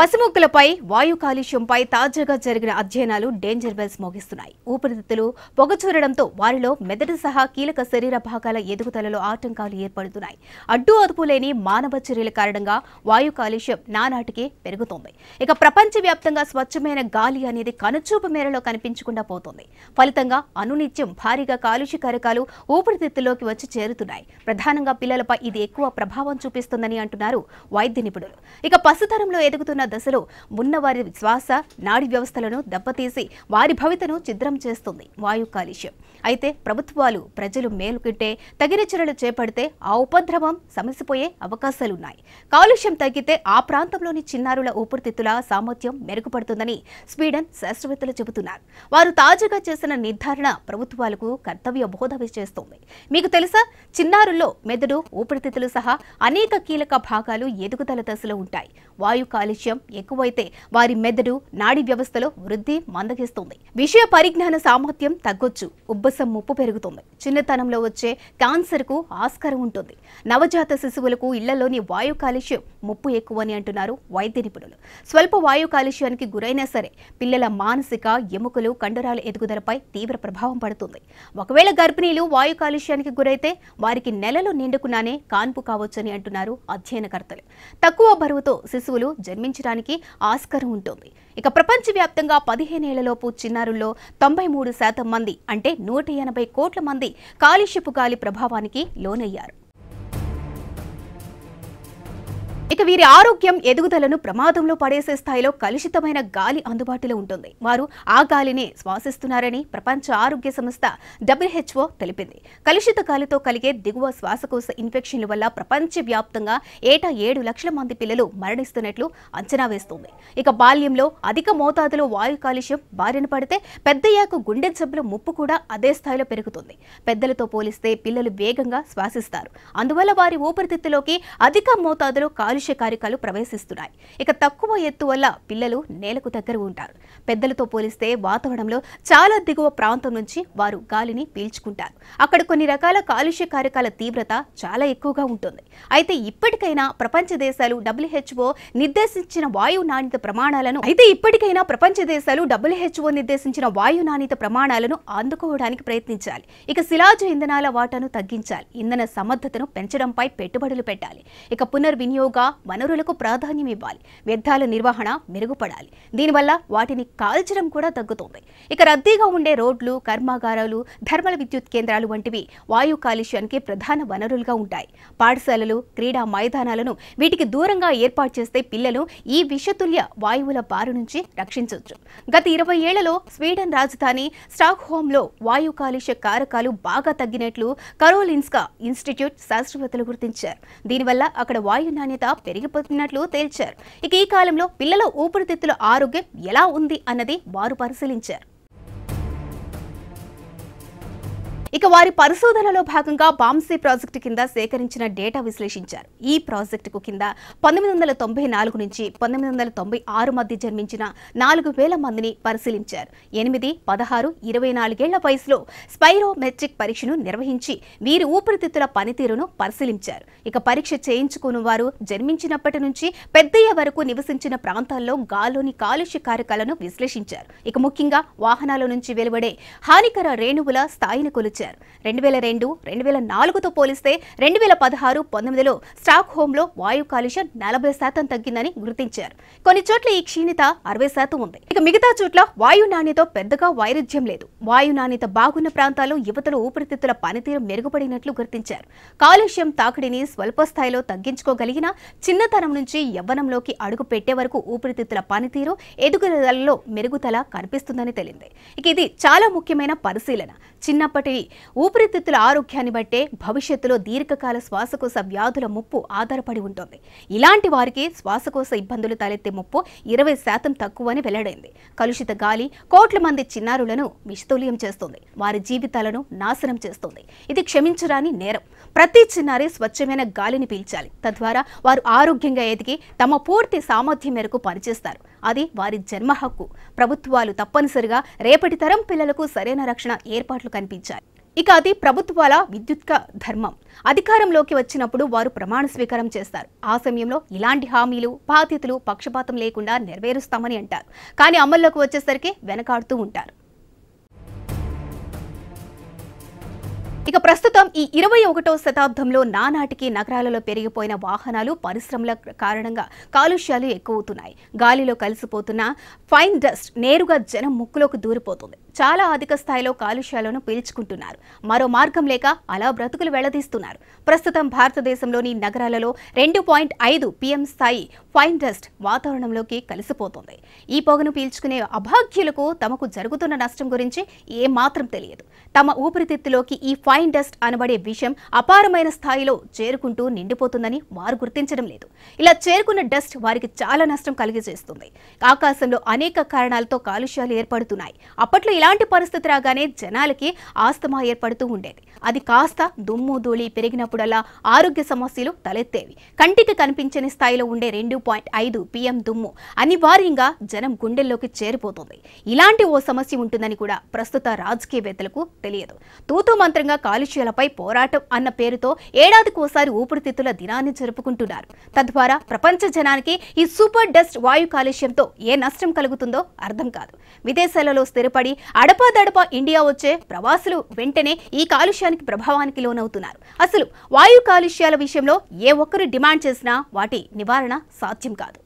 పసిముక్కలపై వాయు కాలుష్యంపై తాజాగా జరిగిన అధ్యయనాలు డేంజర్ బెల్స్ మోగిస్తున్నాయి ఊపిరితిత్తులు పొగ చూడడంతో వారిలో మెదడు సహా కీలక శరీర భాగాల ఎదుగుదలలో ఆటంకాలు ఏర్పడుతున్నాయి అడ్డు అదుపు లేని మానవ చర్యల కారణంగా వాయు కాలుష్యం నానాటికి పెరుగుతోంది ఇక ప్రపంచవ్యాప్తంగా స్వచ్ఛమైన గాలి అనేది కనుచూపు మేరలో కనిపించకుండా పోతోంది ఫలితంగా అనునిత్యం భారీగా కాలుష్య కారకాలు ఊపిరితిత్తుల్లోకి వచ్చి చేరుతున్నాయి ప్రధానంగా పిల్లలపై ఇది ఎక్కువ ప్రభావం చూపిస్తుందని అంటున్నారు వైద్య నిపుణులు ఇక పసుతరంలో ఎదుగుతున్న దశలో ఉన్నవారి శ్వాస నాడి వ్యవస్థలను దెబ్బతీసి వారి భవితను చిద్రం చేస్తుంది వాయు కాలుష్యం అయితే ప్రభుత్వాలు ప్రజలు మేలుకుంటే తగిన చర్యలు చేపడితే ఆ ఉపద్రవం సమసిపోయే అవకాశాలున్నాయి కాలుష్యం తగ్గితే ఆ ప్రాంతంలోని చిన్నారుల ఊపిరితిత్తుల సామర్థ్యం మెరుగుపడుతుందని స్వీడన్ శాస్త్రవేత్తలు చెబుతున్నారు వారు తాజాగా చేసిన నిర్ధారణ ప్రభుత్వాలకు కర్తవ్య బోధ చేస్తోంది మీకు తెలుసా చిన్నారుల్లో మెదడు ఊపిరితిత్తులు సహా అనేక కీలక భాగాలు ఎదుగుదల దశలో ఉంటాయి వాయు కాలుష్యం ఎక్కువైతే వారి మెదడు నాడీ వ్యవస్థలో వృద్ధి మందగిస్తుంది విషయ పరిజ్ఞాన సామర్థ్యం తగ్గొచ్చు ఉబ్బసం ముప్పు పెరుగుతుంది చిన్నతనంలో వచ్చే కు ఆస్కారం ఉంటుంది నవజాత శిశువులకు ఇళ్లలోని వాయు కాలుష్యం ముప్పు ఎక్కువని అంటున్నారు వైద్య నిపుణులు స్వల్ప వాయు కాలుష్యానికి గురైనా సరే పిల్లల మానసిక ఎముకలు కండరాల ఎదుగుదలపై తీవ్ర ప్రభావం పడుతుంది ఒకవేళ గర్భిణీలు వాయు కాలుష్యానికి గురైతే వారికి నెలలు నిండుకున్నానే కాన్పు కావచ్చని అంటున్నారు అధ్యయనకర్తలు తక్కువ బరువుతో శిశువు శిశువులు జన్మించడానికి ఆస్కారం ఉంటుంది ఇక ప్రపంచవ్యాప్తంగా పదిహేనేళ్లలోపు చిన్నారుల్లో తొంభై మూడు శాతం మంది అంటే నూట ఎనభై కోట్ల మంది కాలుష్యపు గాలి ప్రభావానికి లోనయ్యారు ఇక వీరి ఆరోగ్యం ఎదుగుదలను ప్రమాదంలో పడేసే స్థాయిలో కలుషితమైన గాలి అందుబాటులో ఉంటుంది వారు ఆ గాలిని శ్వాసిస్తున్నారని ప్రపంచ ఆరోగ్య సంస్థ డబ్ల్యూహెచ్ఓ తెలిపింది కలుషిత గాలితో కలిగే దిగువ శ్వాసకోశ ఇన్ఫెక్షన్ల వల్ల ప్రపంచవ్యాప్తంగా ఏటా ఏడు లక్షల మంది పిల్లలు మరణిస్తున్నట్లు అంచనా వేస్తుంది ఇక బాల్యంలో అధిక మోతాదులో వాయు కాలుష్యం బారిన పడితే పెద్దయ్యాకు గుండె జబ్బుల ముప్పు కూడా అదే స్థాయిలో పెరుగుతుంది పెద్దలతో పోలిస్తే పిల్లలు వేగంగా శ్వాసిస్తారు అందువల్ల వారి ఊపిరితిత్తులోకి అధిక మోతాదులో కాలుష్యం కాలుష్య కారికాలు ప్రవేశిస్తున్నాయి ఇక తక్కువ ఎత్తు వల్ల పిల్లలు నేలకు దగ్గర ఉంటారు పెద్దలతో పోలిస్తే వాతావరణంలో చాలా దిగువ ప్రాంతం నుంచి వారు గాలిని పీల్చుకుంటారు అక్కడ కొన్ని రకాల కాలుష్య కారకాల తీవ్రత చాలా ఎక్కువగా ఉంటుంది అయితే ఇప్పటికైనా ప్రపంచ దేశాలు డబ్ల్యూహెచ్ఓ నిర్దేశించిన వాయు నాణ్యత ప్రమాణాలను అయితే ఇప్పటికైనా ప్రపంచ దేశాలు డబ్ల్యూహెచ్ఓ నిర్దేశించిన వాయు నాణ్యత ప్రమాణాలను అందుకోవడానికి ప్రయత్నించాలి ఇక శిలాజ ఇంధనాల వాటాను తగ్గించాలి ఇంధన సమర్థతను పెంచడంపై పెట్టుబడులు పెట్టాలి ఇక పునర్వినియోగ వనరులకు ప్రాధాన్యం ఇవ్వాలి వ్యర్థాల నిర్వహణ మెరుగుపడాలి దీనివల్ల వాటిని కాల్చడం కూడా తగ్గుతుంది ఇక రద్దీగా ఉండే రోడ్లు కర్మాగారాలు ధర్మల విద్యుత్ కేంద్రాలు వంటివి వాయు కాలుష్యానికి ప్రధాన వనరులుగా ఉంటాయి పాఠశాలలు క్రీడా మైదానాలను వీటికి దూరంగా ఏర్పాటు చేస్తే పిల్లలు ఈ విషతుల్య వాయువుల బారి నుంచి రక్షించవచ్చు గత ఇరవై ఏళ్లలో స్వీడన్ రాజధాని స్టాక్ హోమ్లో వాయు కాలుష్య కారకాలు బాగా తగ్గినట్లు కరోలిన్స్కా ఇన్స్టిట్యూట్ శాస్త్రవేత్తలు గుర్తించారు దీనివల్ల అక్కడ వాయు నాణ్యత బాగా పెరిగిపోతున్నట్లు తేల్చారు ఇక ఈ కాలంలో పిల్లల ఊపిరితిత్తుల ఆరోగ్యం ఎలా ఉంది అన్నది వారు పరిశీలించారు ఇక వారి పరిశోధనలో భాగంగా బాంసీ ప్రాజెక్టు కింద సేకరించిన డేటా విశ్లేషించారు ఈ ప్రాజెక్టుకు కింద పంతొమ్మిది వందల తొంభై నాలుగు నుంచి పంతొమ్మిది వందల తొంభై ఆరు మధ్య జన్మించిన నాలుగు వేల మందిని పరిశీలించారు ఎనిమిది పదహారు ఇరవై నాలుగేళ్ల వయసులో స్పైరోమెట్రిక్ పరీక్షను నిర్వహించి వీరి ఊపిరితిత్తుల పనితీరును పరిశీలించారు ఇక పరీక్ష చేయించుకుని వారు జన్మించినప్పటి నుంచి పెద్దయ్య వరకు నివసించిన ప్రాంతాల్లో గాల్లోని కాలుష్య కారకాలను విశ్లేషించారు ఇక ముఖ్యంగా వాహనాల నుంచి వెలువడే హానికర రేణువుల స్థాయిని కొలిచారు ఇచ్చారు రెండు వేల రెండు రెండు వేల నాలుగుతో పోలిస్తే రెండు వేల పదహారు పంతొమ్మిదిలో స్టాక్ హోమ్లో వాయు కాలుష్యం నలభై శాతం తగ్గిందని గుర్తించారు కొన్ని చోట్ల ఈ క్షీణత అరవై శాతం ఉంది ఇక మిగతా చోట్ల వాయు నాణ్యత పెద్దగా వైరుధ్యం లేదు వాయు నాణ్యత బాగున్న ప్రాంతాల్లో యువతల ఊపిరితిత్తుల పనితీరు మెరుగుపడినట్లు గుర్తించారు కాలుష్యం తాకిడిని స్వల్ప స్థాయిలో తగ్గించుకోగలిగిన చిన్నతనం నుంచి యవ్వనంలోకి అడుగు పెట్టే వరకు ఊపిరితిత్తుల పనితీరు ఎదుగుదలలో మెరుగుదల కనిపిస్తుందని తెలింది ఇక ఇది చాలా ముఖ్యమైన పరిశీలన చిన్నప్పటి ఊపిరితిత్తుల ఆరోగ్యాన్ని బట్టే భవిష్యత్తులో దీర్ఘకాల శ్వాసకోశ వ్యాధుల ముప్పు ఆధారపడి ఉంటుంది ఇలాంటి వారికి శ్వాసకోశ ఇబ్బందులు తలెత్తే ముప్పు ఇరవై శాతం తక్కువని వెల్లడైంది కలుషిత గాలి కోట్ల మంది చిన్నారులను విషతుల్యం చేస్తుంది వారి జీవితాలను నాశనం చేస్తుంది ఇది క్షమించరాని నేరం ప్రతి చిన్నారి స్వచ్ఛమైన గాలిని పీల్చాలి తద్వారా వారు ఆరోగ్యంగా ఎదిగి తమ పూర్తి సామర్థ్యం మేరకు పనిచేస్తారు అది వారి జన్మ హక్కు ప్రభుత్వాలు తప్పనిసరిగా రేపటి తరం పిల్లలకు సరైన రక్షణ ఏర్పాట్లు కనిపించాలి ఇక అది ప్రభుత్వాల విద్యుత్ ధర్మం అధికారంలోకి వచ్చినప్పుడు వారు ప్రమాణ స్వీకారం చేస్తారు ఆ సమయంలో ఇలాంటి హామీలు బాధ్యతలు పక్షపాతం లేకుండా నెరవేరుస్తామని అంటారు కానీ అమల్లోకి వచ్చేసరికి వెనకాడుతూ ఉంటారు ఇక ప్రస్తుతం ఈ ఇరవై ఒకటో శతాబ్దంలో నానాటికి నగరాలలో పెరిగిపోయిన వాహనాలు పరిశ్రమల కారణంగా కాలుష్యాలు ఎక్కువవుతున్నాయి గాలిలో కలిసిపోతున్న ఫైన్ డస్ట్ నేరుగా జనం ముక్కులోకి దూరిపోతుంది చాలా అధిక స్థాయిలో కాలుష్యాలను పీల్చుకుంటున్నారు మరో మార్గం లేక అలా బ్రతుకులు వెళ్లదీస్తున్నారు ప్రస్తుతం భారతదేశంలోని నగరాలలో రెండు పాయింట్ ఐదు పిఎం స్థాయి ఫైన్ డస్ట్ వాతావరణంలోకి కలిసిపోతుంది ఈ పొగను పీల్చుకునే అభాగ్యులకు తమకు జరుగుతున్న నష్టం గురించి ఏమాత్రం తెలియదు తమ ఊపిరితిత్తులోకి ఈ ఫైన్ ఫైన్ డస్ట్ అనబడే విషయం అపారమైన స్థాయిలో చేరుకుంటూ నిండిపోతుందని వారు గుర్తించడం లేదు ఇలా చేరుకున్న డస్ట్ వారికి చాలా నష్టం కలిగజేస్తుంది ఆకాశంలో అనేక కారణాలతో కాలుష్యాలు ఏర్పడుతున్నాయి అప్పట్లో ఇలాంటి పరిస్థితి రాగానే జనాలకి ఆస్తమా ఏర్పడుతూ ఉండేది అది కాస్త దుమ్ము ధూళి పెరిగినప్పుడల్లా ఆరోగ్య సమస్యలు తలెత్తేవి కంటికి కనిపించని స్థాయిలో ఉండే రెండు పాయింట్ ఐదు పిఎం దుమ్ము అనివార్యంగా జనం గుండెల్లోకి చేరిపోతుంది ఇలాంటి ఓ సమస్య ఉంటుందని కూడా ప్రస్తుత రాజకీయవేత్తలకు తెలియదు తూతూ మంత్రంగా కాలుష్యాలపై పోరాటం అన్న పేరుతో ఏడాదికోసారి ఊపిరితిత్తుల దినాన్ని జరుపుకుంటున్నారు తద్వారా ప్రపంచ జనానికి ఈ సూపర్ డస్ట్ వాయు కాలుష్యంతో ఏ నష్టం కలుగుతుందో అర్థం కాదు విదేశాలలో స్థిరపడి అడపాదడపా ఇండియా వచ్చే ప్రవాసులు వెంటనే ఈ కాలుష్యానికి ప్రభావానికి లోనవుతున్నారు అసలు వాయు కాలుష్యాల విషయంలో ఏ ఒక్కరు డిమాండ్ చేసినా వాటి నివారణ సాధ్యం కాదు